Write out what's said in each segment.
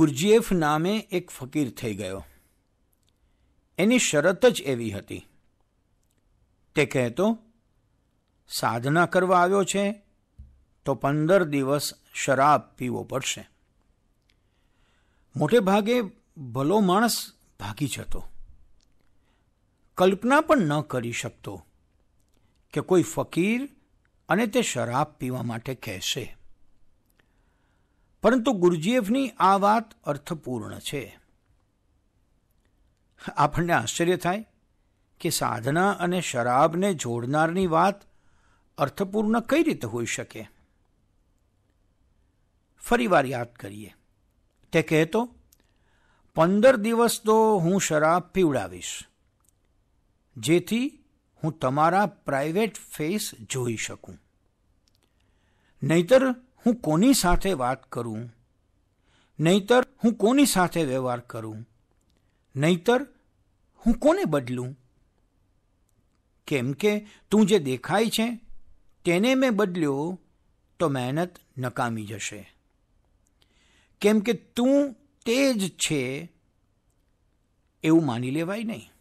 ગુરજીએફ નામે એક ફકીર થઈ ગયો એની શરત જ એવી હતી તે કહેતો સાધના કરવા આવ્યો છે તો પંદર દિવસ શરાબ પીવો પડશે મોટે ભાગે ભલો માણસ ભાગી જતો કલ્પના પણ ન કરી શકતો કે કોઈ ફકીર અને તે શરાબ પીવા માટે કહેશે પરંતુ ગુરજીએફની આ વાત અર્થપૂર્ણ છે આપણને આશ્ચર્ય થાય કે સાધના અને શરાબને જોડનારની વાત અર્થપૂર્ણ કઈ રીતે હોઈ શકે ફરીવાર યાદ કરીએ તે કહેતો પંદર દિવસ તો હું શરાબ પીવડાવીશ જેથી હું તમારા પ્રાઇવેટ ફેસ જોઈ શકું નહીતર હું કોની સાથે વાત કરું નહીતર હું કોની સાથે વ્યવહાર કરું નહીતર હું કોને બદલું કેમ કે તું જે દેખાય છે તેને મેં બદલ્યો તો મહેનત નકામી જશે કેમ કે તું તે જ છે એવું માની લેવાય નહીં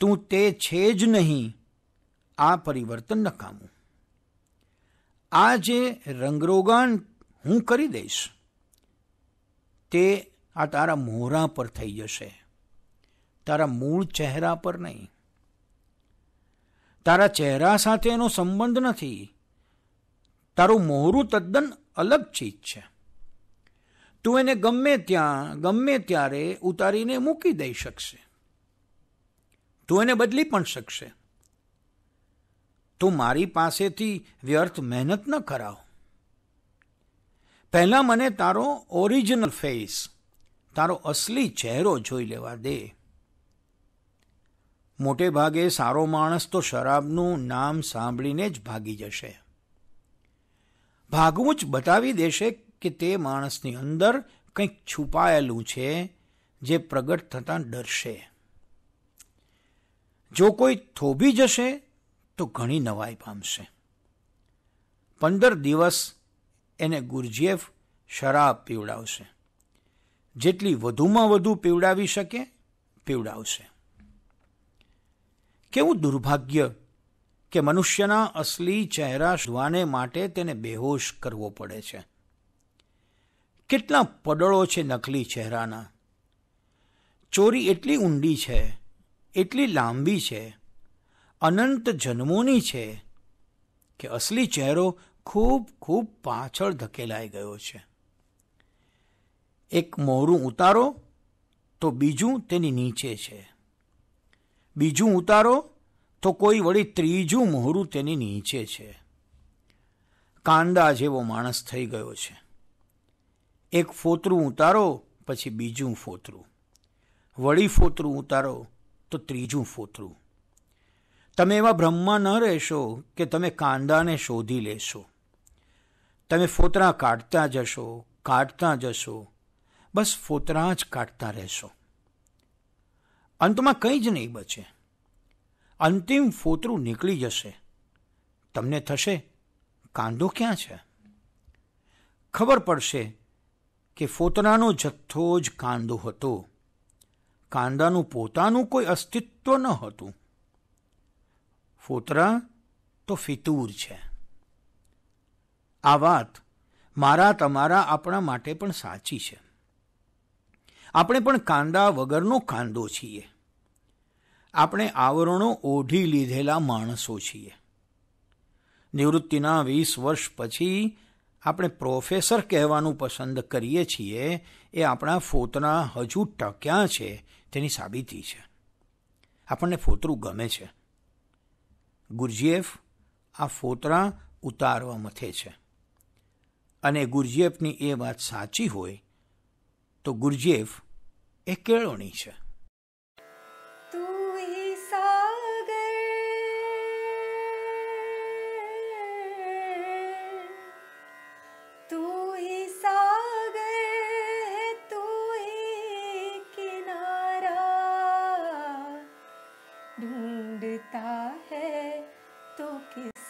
તું તે છે જ નહીં આ પરિવર્તન નકામું આ જે રંગરોગાન હું કરી દઈશ તે આ તારા મોહરા પર થઈ જશે તારા મૂળ ચહેરા પર નહીં તારા ચહેરા સાથે એનો સંબંધ નથી તારું મોહરું તદ્દન અલગ ચીજ છે તું એને ગમે ત્યાં ગમે ત્યારે ઉતારીને મૂકી દઈ શકશે તું એને બદલી પણ શકશે તો મારી પાસેથી વ્યર્થ મહેનત ન કરાવ પહેલાં મને તારો ઓરિજિનલ ફેસ તારો અસલી ચહેરો જોઈ લેવા દે મોટે ભાગે સારો માણસ તો શરાબનું નામ સાંભળીને જ ભાગી જશે ભાગવું જ બતાવી દેશે કે તે માણસની અંદર કંઈક છુપાયેલું છે જે પ્રગટ થતાં ડરશે જો કોઈ થોભી જશે તો ઘણી નવાઈ પામશે પંદર દિવસ એને ગુરજીએફ શરાબ પીવડાવશે જેટલી વધુમાં વધુ પીવડાવી શકે પીવડાવશે કેવું દુર્ભાગ્ય કે મનુષ્યના અસલી ચહેરા શોધવાને માટે તેને બેહોશ કરવો પડે છે કેટલા પડળો છે નકલી ચહેરાના ચોરી એટલી ઊંડી છે એટલી લાંબી છે અનંત જન્મોની છે કે અસલી ચહેરો ખૂબ ખૂબ પાછળ ધકેલાઈ ગયો છે એક મોરું ઉતારો તો બીજું તેની નીચે છે બીજું ઉતારો તો કોઈ વળી ત્રીજું મોહરું તેની નીચે છે કાંદા જેવો માણસ થઈ ગયો છે એક ફોતરું ઉતારો પછી બીજું ફોતરું વળી ફોતરું ઉતારો તો ત્રીજું ફોતરું તમે એવા બ્રહ્મમાં ન રહેશો કે તમે કાંદાને શોધી લેશો તમે ફોતરા કાઢતા જશો કાઢતા જશો બસ ફોતરા જ કાઢતા રહેશો અંતમાં કંઈ જ નહીં બચે અંતિમ ફોતરું નીકળી જશે તમને થશે કાંદો ક્યાં છે ખબર પડશે કે ફોતરાનો જથ્થો જ કાંદો હતો કાંદાનું પોતાનું કોઈ અસ્તિત્વ ન હતું ફોતરા તો ફિતૂર છે આ વાત મારા તમારા આપણા માટે પણ સાચી છે આપણે પણ કાંદા વગરનો કાંદો છીએ આપણે આવરણો ઓઢી લીધેલા માણસો છીએ નિવૃત્તિના વીસ વર્ષ પછી આપણે પ્રોફેસર કહેવાનું પસંદ કરીએ છીએ એ આપણા ફોતના હજુ ટક્યા છે તેની સાબિતી છે આપણને ફોતરું ગમે છે ગુરજીએફ આ ફોતરા ઉતારવા મથે છે અને ગુરજીએફની એ વાત સાચી હોય તો ગુરજીએફ એ કેળવણી છે તું